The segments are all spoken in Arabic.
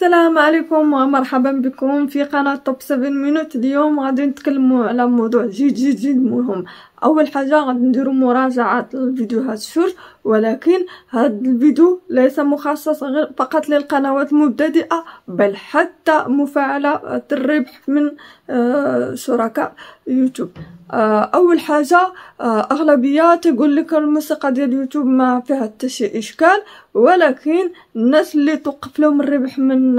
السلام عليكم ومرحبا بكم في قناة توب 7 مينوت اليوم غادي نتكلموا على موضوع جد جد جد مهم اول حاجه غادي نديرو مراجعه الفيديوهات شر ولكن هاد الفيديو ليس مخصص غير فقط للقنوات المبتدئه بل حتى مفاعله الربح من آه، شركاء يوتيوب آه، اول حاجه آه، اغلبيه تقول لك الموسيقى ديال يوتيوب ما فيها حتى شي اشكال ولكن الناس اللي توقف لهم الربح من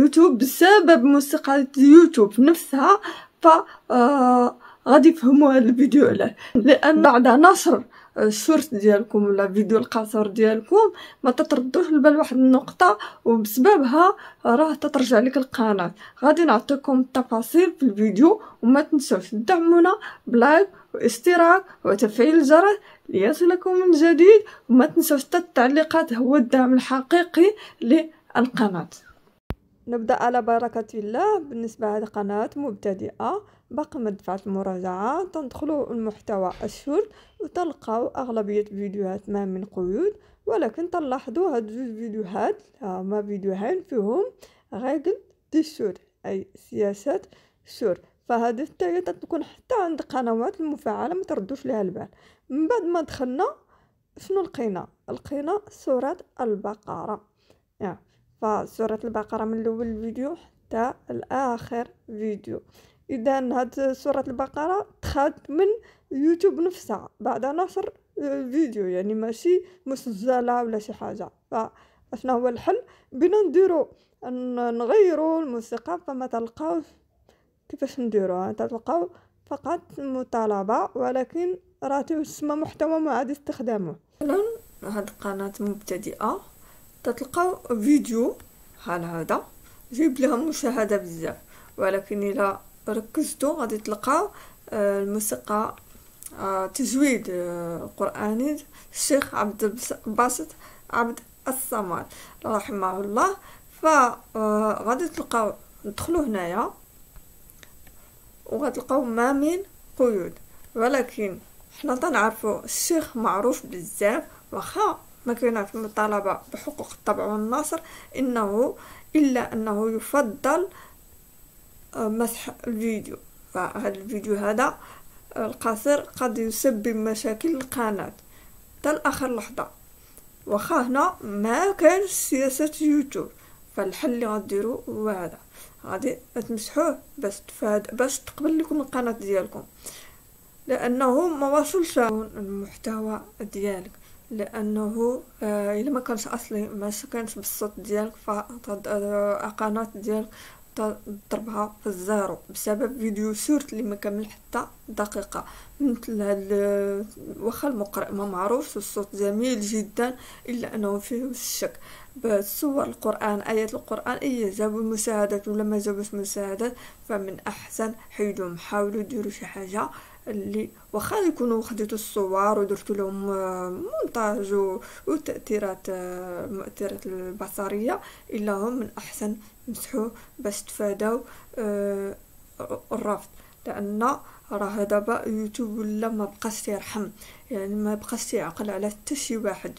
يوتيوب بسبب موسيقى يوتيوب نفسها ف آه غادي يفهموا هذا الفيديو علاه لان بعد نشر الشورت ديالكم ولا فيديو القصير ديالكم ما تتردوش البال واحد النقطه وبسببها راه تترجع لك القناه غادي نعطيكم التفاصيل في الفيديو وما تنسوش تدعمونا بلايك واشتراك وتفعيل الجرس ليصلكم من جديد وما تنسوش التعليقات هو الدعم الحقيقي للقناه نبدأ على بركة الله بالنسبة هذه قناة مبتدئة باقي ما دفعت المراجعة تندخلوا المحتوى الشورت وتلقاو أغلبية فيديوهات ما من قيود ولكن تلاحظوا هاد جوج فيديوهات هما فيديوهين فيهم غاقل دي شور أي سياسات شور فهذه التالية تكون حتى عند قنوات المفعلة ما تردوش لها البال من بعد ما دخلنا شنو لقينا لقينا سورة البقرة يعني فسورة البقرة من الأول فيديو حتى الآخر فيديو إذا هاد سورة البقرة تخاد من يوتيوب نفسها بعد نشر فيديو يعني ماشي مسجلة ولا شي حاجة فأشنا هو الحل بنا نديرو نغيرو الموسيقى فما تلقاو كيفاش نديرو يعني تلقاو فقط مطالبة ولكن راتيو تسمى محتوى ما عاد استخدامه هاد القناة مبتدئة تتلقاو فيديو بحال هذا جيب لهم مشاهده بزاف ولكن الا ركزتوا غادي تلقاو آه، الموسيقى آه، تجويد آه، قراني الشيخ عبد الباسط عبد الصمد رحمه الله فغادي تلقاو ندخلو هنايا وغتلقاو ما من قيود ولكن حنا تنعرفو الشيخ معروف بزاف واخا ما في المطالبه بحقوق الطبع والنصر إنه إلا أنه يفضل آه، مسح الفيديو فهذا الفيديو هذا آه، القصير قد يسبب مشاكل القناة حتى لآخر لحظة واخا هنا ما كان سياسة يوتيوب فالحل اللي غديرو هو هذا غادي تمسحوه باش تفاد باش تقبل لكم القناة ديالكم لأنه ما وصلش المحتوى ديالك لانه الا آه، ما كانش اصلي ما كانش بالصوت ديالك فالقناه آه، ديالك تضربها في الزيرو بسبب فيديو سورت اللي ما كمل حتى دقيقه مثل هاد آه، واخا المقرئ ما معروفش الصوت جميل جدا الا انه فيه الشك بصور القران ايات القران اي جابوا المساعدات ولا ما جابوش المساعدات فمن احسن حيدوهم حاولوا ديروا شي حاجه اللي واخا يكونوا خديتو الصور ودرت لهم آه، مونتاج وتاثيرات المؤثرات آه، البصريه الا هم من احسن مسحو باش تفاداو آه، الرفض لان راه دابا يوتيوب ولا ما بقاش تيرحم يعني ما بقاش يعقل على حتى شي واحد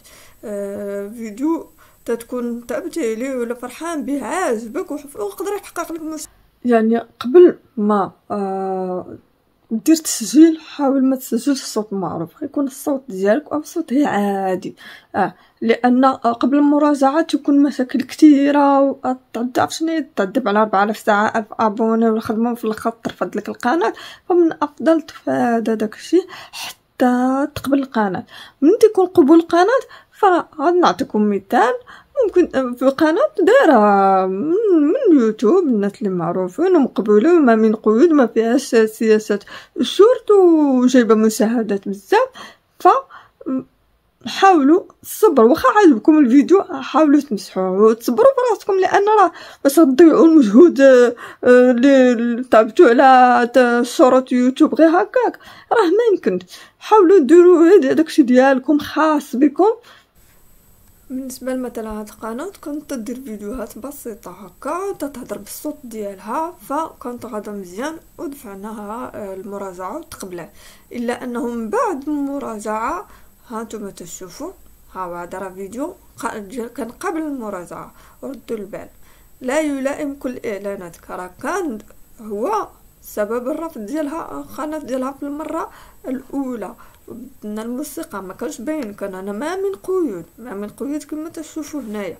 فيديو تتكون تعبتي عليه ولا فرحان به عاجبك وقدر يحقق لك مش يعني قبل ما آه دير تسجيل حاول ما تسجلش الصوت معروف يكون الصوت ديالك او هي عادي اه لان آه، قبل المراجعه تكون مشاكل كثيره وتعذب آه، شنو تعذب على 4000 ساعه الف ابوني والخدمه في الخط ترفض لك القناه فمن الافضل تفادى داكشي حتى تقبل القناه من تكون قبول القناه فغنعطيكم مثال ممكن آه، في قناة دارة من يوتيوب الناس اللي معروفين ومقبولين ما من قيود ما فيهاش سياسات الشورت وجايبة مشاهدات بزاف ف حاولوا الصبر واخا عجبكم الفيديو حاولوا تمسحوه وتصبروا براسكم لان راه باش تضيعوا المجهود آه، اللي تعبتوا على صورات يوتيوب غير هكاك راه ما يمكن حاولوا ديروا داكشي ديالكم خاص بكم بالنسبة لمثلا هاد القناة كانت تدير فيديوهات بسيطة هكا تتهضر بالصوت ديالها فكانت غادا مزيان ودفعناها آه، المراجعة وتقبلها إلا أنهم بعد المراجعة هانتوما تشوفوا ها واحد راه فيديو كان قبل المراجعة ردوا البال لا يلائم كل إعلانات كرا كان هو سبب الرفض ديالها القناة ديالها في المرة الأولى ان الموسيقى ما كانش باين كان انا ما من قيود ما من قيود كما تشوفوا هنايا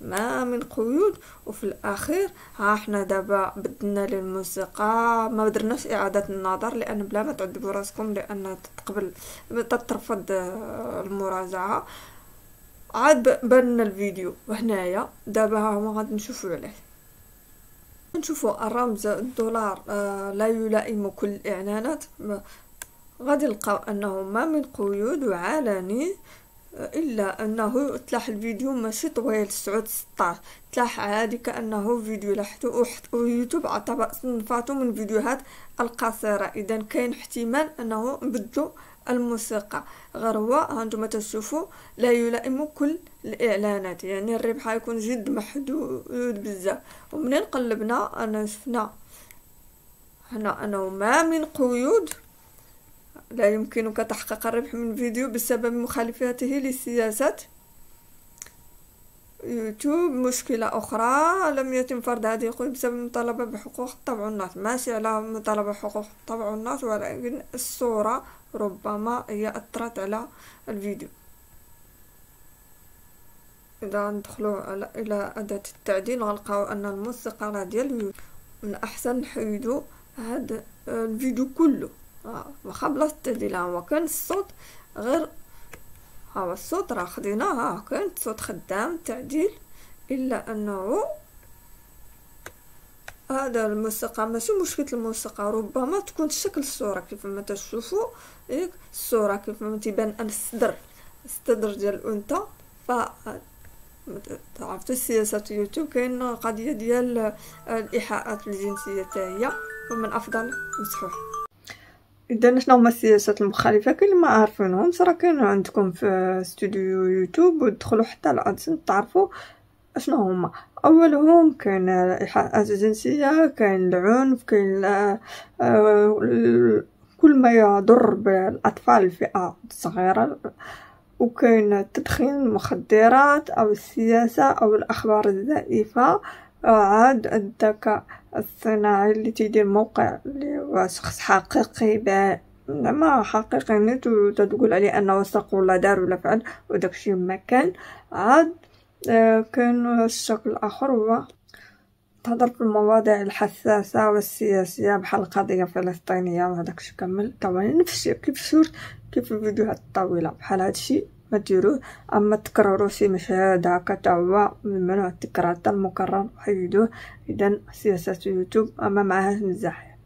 ما من قيود وفي الاخير ها احنا دابا بدلنا للموسيقى ما درناش اعاده النظر لان بلا ما تعذبوا راسكم لان تتقبل تترفض آه، المراجعه عاد بان الفيديو وهنايا دابا ها هما غادي نشوفوا عليه نشوفوا الرمز الدولار آه، لا يلائم كل الاعلانات غادي نلقاو انه ما من قيود وعالني آه، الا انه تلاح الفيديو ماشي طويل سعود 16 تلاح عادي كانه فيديو لحتو ويوتيوب عطى صنفاتو من فيديوهات القصيره اذا كاين احتمال انه نبدلو الموسيقى غير هو هانتوما تشوفوا لا يلائم كل الاعلانات يعني الربح يكون جد محدود بزاف ومنين قلبنا انا شفنا هنا انه ما من قيود لا يمكنك تحقيق الربح من فيديو بسبب مخالفته للسياسات يوتيوب مشكلة أخرى لم يتم فرض هذه القيود بسبب المطالبة بحقوق الطبع الناس ماشي على مطالبة بحقوق الطبع الناس ولكن الصورة ربما هي أثرت على الفيديو إذا ندخلوا إلى أداة التعديل غنلقاو أن الموسيقى ديال من أحسن نحيدو هاد الفيديو كله ها آه، واخا بلاصة اللي لا ما كان الصوت غير ها هو الصوت راه خديناه ها كان الصوت خدام تعديل الا انه هذا الموسيقى ماشي مشكله الموسيقى ربما تكون شكل الصوره كيف ما تشوفوا هيك إيه، الصوره كيف ما تبان ان الصدر الصدر ديال الانثى ف عرفتوا سياسة يوتيوب كاين قضية ديال الإيحاءات الجنسية تاهي ومن أفضل مسحوح اذا شنو هما السياسات المخالفه كاين ما عارفينهم راه كاين عندكم في استوديو يوتيوب ودخلوا حتى الادسن تعرفوا شنو هما اولهم كاين الايحاءات الجنسيه كاين العنف كاين آه، كل ما يضر بالاطفال الفئه الصغيره وكاين تدخين المخدرات او السياسه او الاخبار الزائفه عاد الذكاء الصناعي اللي تيدير موقع اللي هو شخص حقيقي بقى ما حقيقي نت وتقول عليه انه وثق ولا دار ولا فعل وداكشي ما كان عاد آه، كان الشكل الاخر هو تهضر في المواضيع الحساسة والسياسية بحال القضية الفلسطينية وهداك الشي كامل طبعا نفس الشيء كيف صورت كيف الفيديوهات الطويلة بحال هادشي ما ديروه اما تكرروا شي مشاهد هكا تا هو ممنوع التكرار تاع المكرر وحيدوه اذا سياسه يوتيوب اما معاهاش مزاح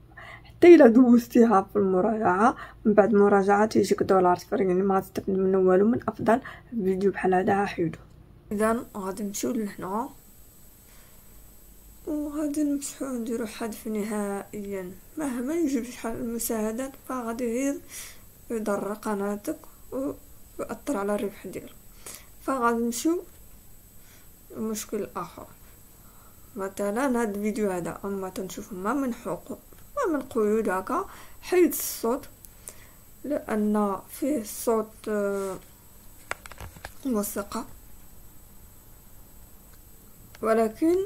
حتى الا دوزتيها في المراجعه من بعد مراجعه تيجيك دولار صفر يعني ما تستفد من والو من افضل فيديو بحال هذا حيدو اذا غادي نمشيو لهنا وغادي نمسحو نديرو حذف نهائيا مهما يجيب شحال المشاهدات فغادي غير يضر قناتك و ويأثر على الربح ديالو فغادي نمشيو المشكل الآخر مثلا هاد الفيديو هذا اما تنشوف ما من حقوق ما من قيود هكا حيد الصوت لان فيه صوت الموسيقى آه، ولكن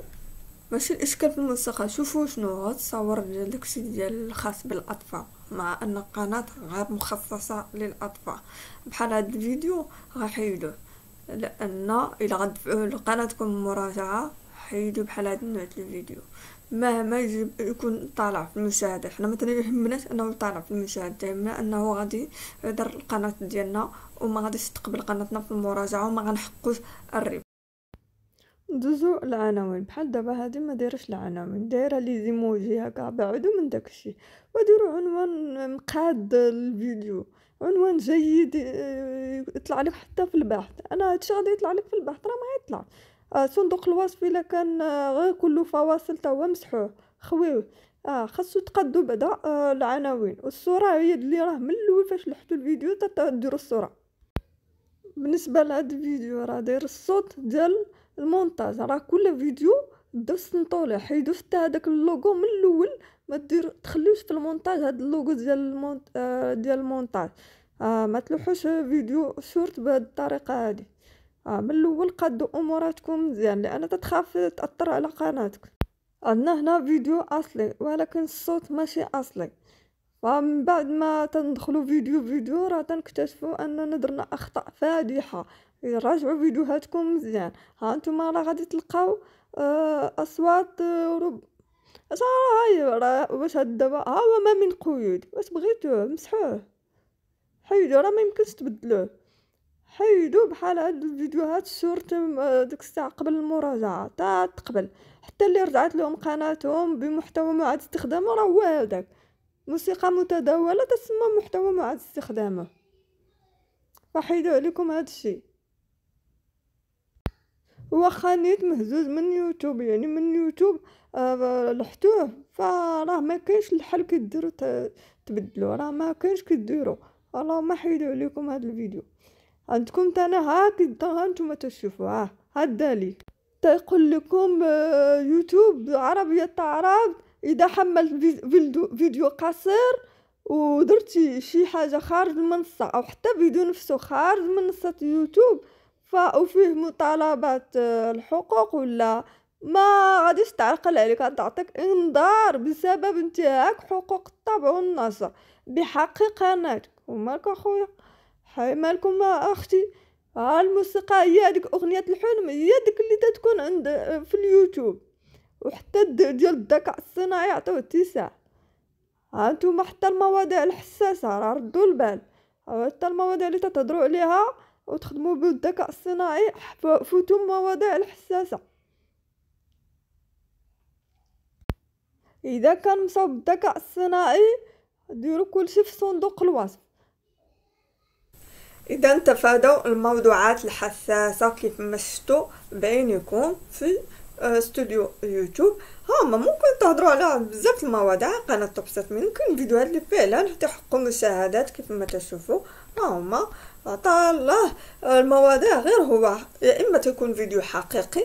ماشي الاشكال في الموسيقى شوفوا شنو هاد الصور ديال داكشي ديال الخاص بالاطفال مع أن قناة غير مخصصة للأطفال بحال هاد الفيديو غيحيدوه لأن إلا غدفعوه لقناتكم مراجعة حيدو بحال هاد النوع الفيديو مهما يجب يكون طالع في المشاهدة حنا مثلا يهمناش انه طالع في المشاهدة يهمنا انه غادي يدر القناة ديالنا وما غاديش تقبل قناتنا في المراجعة وما غنحقوش الربح ندوزو العناوين بحال دابا هادي ما دايرش العناوين دايره لي زيموجي هكا بعدو من داكشي وديرو عنوان مقاد الفيديو عنوان جيد آه، يطلع لك حتى في البحث انا هادشي غادي يطلع لك في البحث راه ما يطلع آه، صندوق الوصف الا كان آه، غير كله فواصل تا هو مسحوه خويوه اه خاصو تقدو بعدا آه العناوين والصوره هي اللي راه من الاول فاش لحتو الفيديو تا ديروا الصوره بالنسبه لهاد الفيديو راه داير الصوت ديال المونتاج راه كل فيديو دوس نطولي حيدو حتى هذاك اللوغو من الاول ما دير تخليوش في المونتاج هاد اللوغو ديال المونت آه، ديال المونتاج آه ما تلوحوش فيديو شورت بهاد الطريقه هادي آه من الاول قادوا اموراتكم مزيان لان تتخاف تاثر على قناتك عندنا هنا فيديو اصلي ولكن الصوت ماشي اصلي فمن بعد ما تندخلوا فيديو فيديو راه تنكتشفوا اننا درنا اخطاء فادحه راجعوا فيديوهاتكم مزيان ها نتوما راه غادي تلقاو آه، اصوات آه، رب اش هاي راه واش هاد دابا ها هو ما من قيود واش بغيتوه مسحوه حيدو راه ما يمكنش تبدلوه حيدو بحال هاد الفيديوهات صورت آه، ديك الساعه قبل المراجعه تا تقبل حتى اللي رجعت لهم قناتهم بمحتوى ما عاد استخدامه راه هو هذاك موسيقى متداوله تسمى محتوى ما عاد استخدامه فحيدو عليكم هاد الشيء وخا نيت مهزوز من يوتيوب يعني من يوتيوب آه، لحتوه فراه ما كاينش الحل كديرو تبدلو راه ما كاينش كديرو الله ما حيدو عليكم هذا الفيديو عندكم تانا هاك ها نتوما تشوفوا ها هدا تيقول لكم آه، يوتيوب عربيه تعرب اذا حملت فيديو قصير ودرتي شي حاجه خارج المنصه او حتى فيديو نفسه خارج منصه يوتيوب فيه مطالبات الحقوق ولا ما غاديش تعرقل عليك تعطيك انذار بسبب انتهاك حقوق الطبع والنشر بحق قناتك ومالك اخويا حي مالكم اختي ها الموسيقى هي هذيك اغنيه الحلم هي ديك اللي تتكون عند في اليوتيوب وحتى ديال الذكاء الصناعي عطاو اتساع ها نتوما حتى المواضيع الحساسه راه ردوا البال حتى المواضيع اللي تتهضروا عليها وتخدموا بالذكاء الصناعي فوتوا المواضيع الحساسه اذا كان مصاوب بالذكاء الصناعي ديروا كلشي في صندوق الوصف اذا تفادوا الموضوعات الحساسه كيف ما شفتوا بعينكم في آه، استوديو يوتيوب ها ما ممكن تهضروا على بزاف المواضيع قناه تبسط منكم فيديوهات اللي فعلا تحققوا مشاهدات كيف ما تشوفوا ها هما عطى الله المواضيع غير هو يا اما تكون فيديو حقيقي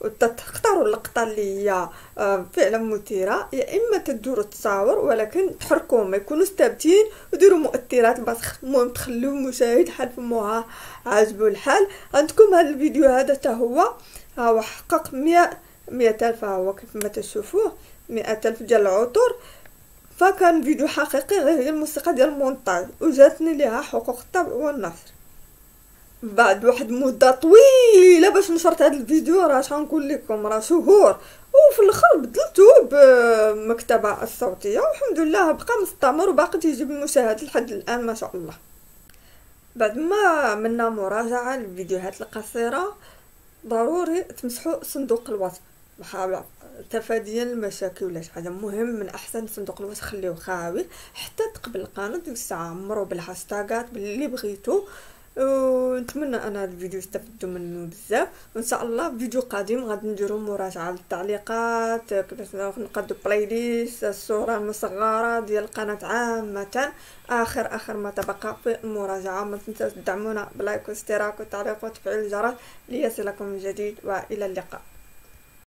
وتختاروا اللقطه اللي هي آه، فعلا مثيره يا اما تدوروا التصاور ولكن تحركوا ما يكونوا ثابتين وديروا مؤثرات باش المهم تخليو المشاهد حال فموها عاجبو الحال عندكم هذا الفيديو هذا حتى هو هو حقق 100 100 الف هو كيف ما تشوفوه 100 الف ديال العطور فكان فيديو حقيقي غير هي الموسيقى ديال المونتاج وجاتني ليها حقوق الطبع والنشر بعد واحد المده طويله باش نشرت هذا الفيديو راه شغنقول لكم راه شهور وفي الاخر بدلته بمكتبه الصوتيه والحمد لله بقى مستمر وباقي تيجيب المشاهدات لحد الان ما شاء الله بعد ما عملنا مراجعه للفيديوهات القصيره ضروري تمسحوا صندوق الوصف محاولة تفاديا المشاكل ولا شي حاجة مهم من أحسن صندوق الوصف خليوه خاوي حتى تقبل القناة ديك الساعة عمرو بالهاشتاغات باللي بغيتو ونتمنى انا الفيديو استفدتوا منه بزاف وان شاء الله فيديو قادم غادي نديرو مراجعه للتعليقات كيفاش نقدو بلاي ليست الصوره المصغره ديال القناه عامه اخر اخر ما تبقى في المراجعه ما تنساوش تدعمونا بلايك واشتراك وتعليق وتفعيل الجرس ليصلكم الجديد والى اللقاء